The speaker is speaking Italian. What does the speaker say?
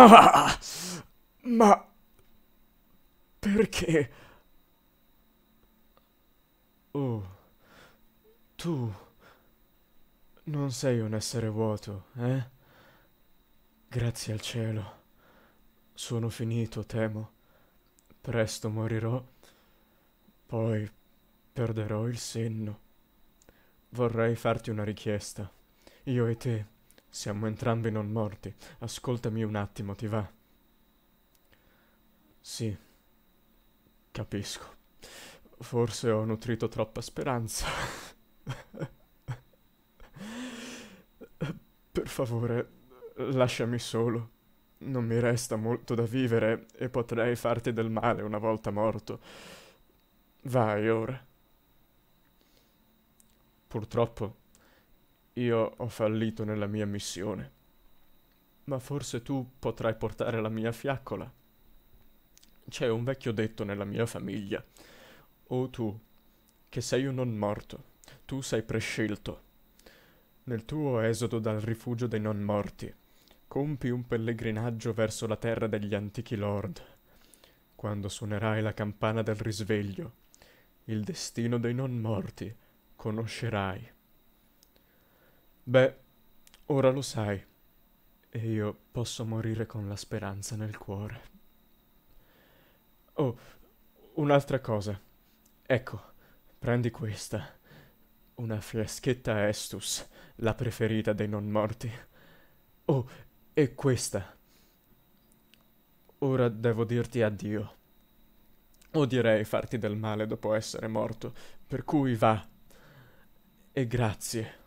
Ah, ma perché? Oh, tu non sei un essere vuoto, eh? Grazie al cielo. Sono finito, temo. Presto morirò. Poi perderò il senno. Vorrei farti una richiesta. Io e te siamo entrambi non morti. Ascoltami un attimo, ti va? Sì. Capisco. Forse ho nutrito troppa speranza. per favore, lasciami solo. Non mi resta molto da vivere e potrei farti del male una volta morto. Vai ora. Purtroppo io ho fallito nella mia missione. Ma forse tu potrai portare la mia fiaccola. C'è un vecchio detto nella mia famiglia. O tu, che sei un non morto, tu sei prescelto. Nel tuo esodo dal rifugio dei non morti, compi un pellegrinaggio verso la terra degli antichi lord. Quando suonerai la campana del risveglio, il destino dei non morti conoscerai. Beh, ora lo sai. E io posso morire con la speranza nel cuore. Oh, un'altra cosa. Ecco, prendi questa. Una fiaschetta Estus, la preferita dei non morti. Oh, e questa. Ora devo dirti addio. Odierei farti del male dopo essere morto, per cui va. E grazie.